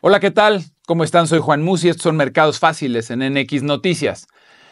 Hola, ¿qué tal? ¿Cómo están? Soy Juan Musi, estos son Mercados Fáciles en NX Noticias.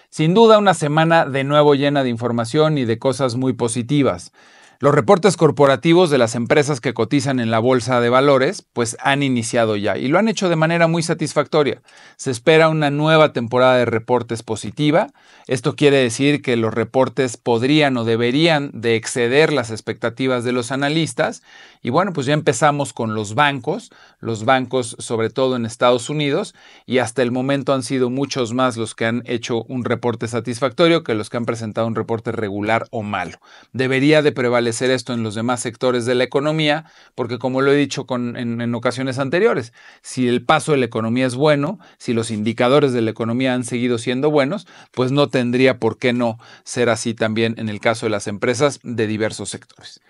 Sin duda una semana de nuevo llena de información y de cosas muy positivas. Los reportes corporativos de las empresas que cotizan en la bolsa de valores pues han iniciado ya y lo han hecho de manera muy satisfactoria. Se espera una nueva temporada de reportes positiva. Esto quiere decir que los reportes podrían o deberían de exceder las expectativas de los analistas. Y bueno, pues ya empezamos con los bancos, los bancos sobre todo en Estados Unidos y hasta el momento han sido muchos más los que han hecho un reporte satisfactorio que los que han presentado un reporte regular o malo. Debería de prevalecer ser esto en los demás sectores de la economía, porque como lo he dicho en, en ocasiones anteriores, si el paso de la economía es bueno, si los indicadores de la economía han seguido siendo buenos, pues no tendría por qué no ser así también en el caso de las empresas de diversos sectores.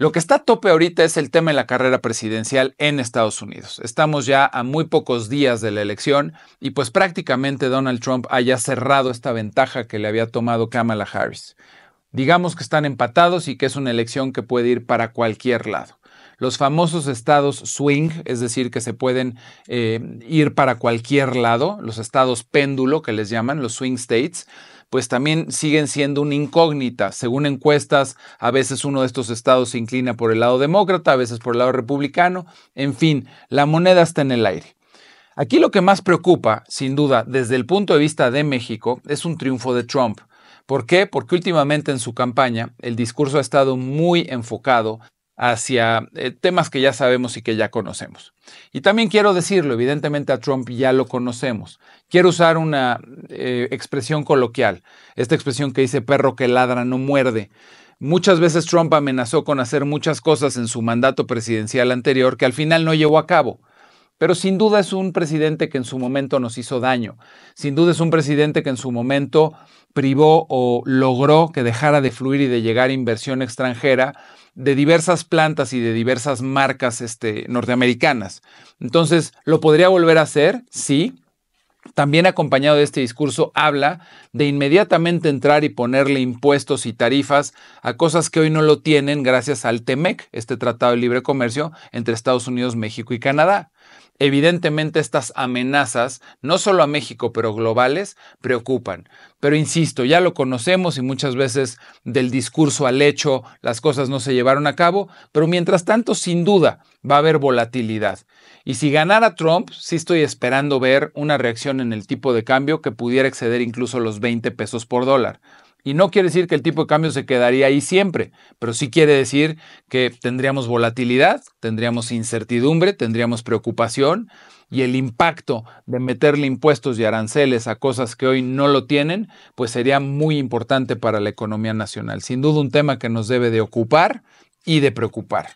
Lo que está a tope ahorita es el tema de la carrera presidencial en Estados Unidos. Estamos ya a muy pocos días de la elección y pues prácticamente Donald Trump haya cerrado esta ventaja que le había tomado Kamala Harris. Digamos que están empatados y que es una elección que puede ir para cualquier lado. Los famosos estados swing, es decir, que se pueden eh, ir para cualquier lado, los estados péndulo que les llaman, los swing states, pues también siguen siendo una incógnita. Según encuestas, a veces uno de estos estados se inclina por el lado demócrata, a veces por el lado republicano. En fin, la moneda está en el aire. Aquí lo que más preocupa, sin duda, desde el punto de vista de México, es un triunfo de Trump. ¿Por qué? Porque últimamente en su campaña el discurso ha estado muy enfocado hacia eh, temas que ya sabemos y que ya conocemos. Y también quiero decirlo, evidentemente a Trump ya lo conocemos. Quiero usar una eh, expresión coloquial, esta expresión que dice perro que ladra no muerde. Muchas veces Trump amenazó con hacer muchas cosas en su mandato presidencial anterior que al final no llevó a cabo. Pero sin duda es un presidente que en su momento nos hizo daño. Sin duda es un presidente que en su momento privó o logró que dejara de fluir y de llegar inversión extranjera de diversas plantas y de diversas marcas este, norteamericanas. Entonces, ¿lo podría volver a hacer? Sí. También acompañado de este discurso habla de inmediatamente entrar y ponerle impuestos y tarifas a cosas que hoy no lo tienen gracias al TEMEC, este Tratado de Libre Comercio entre Estados Unidos, México y Canadá. Evidentemente estas amenazas, no solo a México, pero globales, preocupan. Pero insisto, ya lo conocemos y muchas veces del discurso al hecho las cosas no se llevaron a cabo, pero mientras tanto, sin duda, va a haber volatilidad. Y si ganara Trump, sí estoy esperando ver una reacción en el tipo de cambio que pudiera exceder incluso los 20 pesos por dólar. Y no quiere decir que el tipo de cambio se quedaría ahí siempre, pero sí quiere decir que tendríamos volatilidad, tendríamos incertidumbre, tendríamos preocupación y el impacto de meterle impuestos y aranceles a cosas que hoy no lo tienen, pues sería muy importante para la economía nacional. Sin duda un tema que nos debe de ocupar y de preocupar.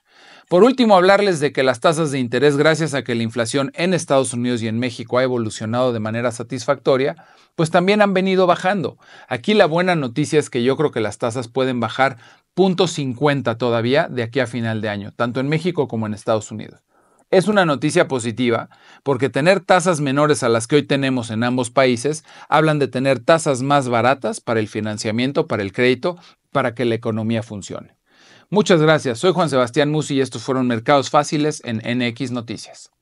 Por último, hablarles de que las tasas de interés, gracias a que la inflación en Estados Unidos y en México ha evolucionado de manera satisfactoria, pues también han venido bajando. Aquí la buena noticia es que yo creo que las tasas pueden bajar .50 todavía de aquí a final de año, tanto en México como en Estados Unidos. Es una noticia positiva porque tener tasas menores a las que hoy tenemos en ambos países hablan de tener tasas más baratas para el financiamiento, para el crédito, para que la economía funcione. Muchas gracias. Soy Juan Sebastián Musi y estos fueron Mercados Fáciles en NX Noticias.